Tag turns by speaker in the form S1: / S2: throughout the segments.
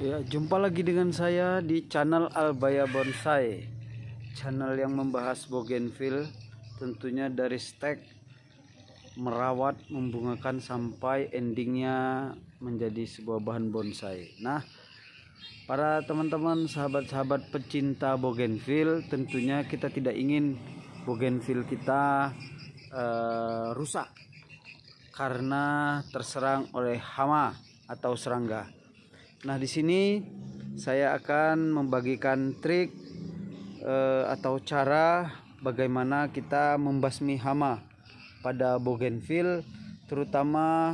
S1: Ya, jumpa lagi dengan saya di channel Albaya Bonsai. Channel yang membahas bougainville tentunya dari stek merawat, membungakan sampai endingnya menjadi sebuah bahan bonsai. Nah, para teman-teman sahabat-sahabat pecinta bougainville tentunya kita tidak ingin bougainville kita uh, rusak karena terserang oleh hama atau serangga Nah, di sini saya akan membagikan trik eh, atau cara bagaimana kita membasmi hama pada bougainville terutama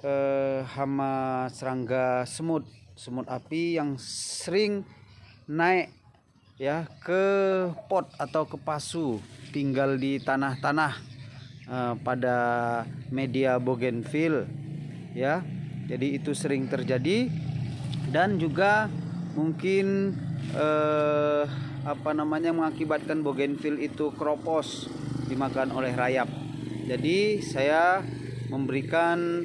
S1: eh, hama serangga semut, semut api yang sering naik ya ke pot atau ke pasu tinggal di tanah-tanah eh, pada media bougainville ya. Jadi itu sering terjadi dan juga mungkin eh, apa namanya mengakibatkan bougainville itu kropos dimakan oleh rayap. Jadi saya memberikan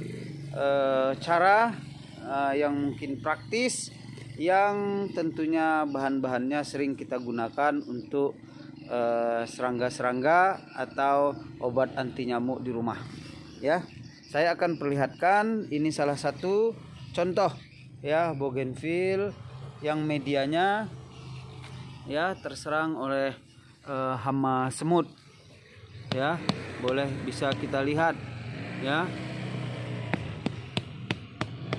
S1: eh, cara eh, yang mungkin praktis yang tentunya bahan-bahannya sering kita gunakan untuk eh, serangga-serangga atau obat anti nyamuk di rumah. Ya, saya akan perlihatkan ini salah satu contoh ya Bougainville yang medianya ya terserang oleh e, hama semut ya boleh bisa kita lihat ya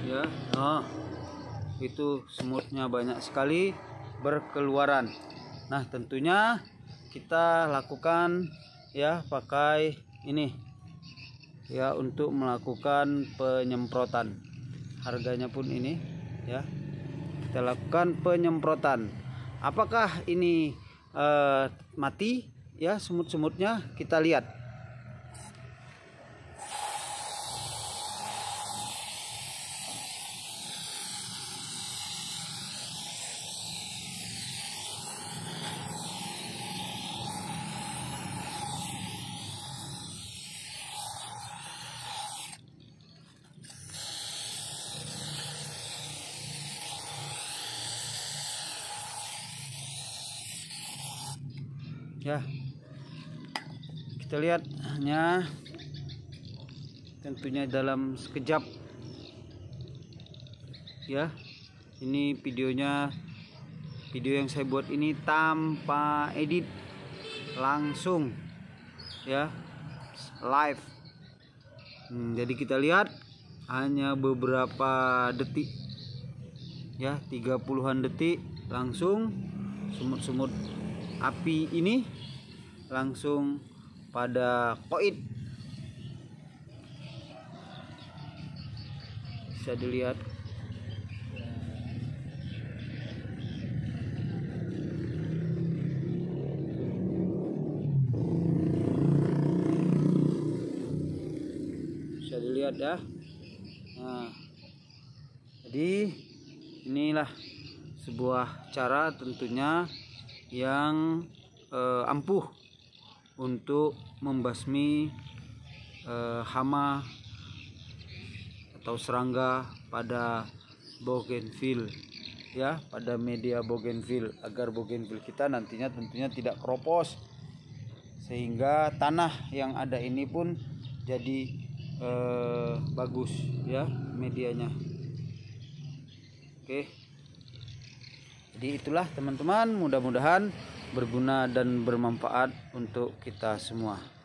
S1: ya oh, itu semutnya banyak sekali berkeluaran nah tentunya kita lakukan ya pakai ini ya untuk melakukan penyemprotan harganya pun ini ya kita lakukan penyemprotan apakah ini uh, mati ya semut-semutnya kita lihat ya kita lihat hanya tentunya dalam sekejap ya ini videonya video yang saya buat ini tanpa edit langsung ya live hmm, jadi kita lihat hanya beberapa detik ya 30-an detik langsung sumut-sumut api ini langsung pada koid bisa dilihat bisa dilihat ya nah, jadi inilah sebuah cara tentunya yang eh, ampuh untuk membasmi eh, hama atau serangga pada bougainville ya pada media bougainville agar bougainville kita nantinya tentunya tidak keropos sehingga tanah yang ada ini pun jadi eh, bagus ya medianya oke okay jadi itulah teman-teman mudah-mudahan berguna dan bermanfaat untuk kita semua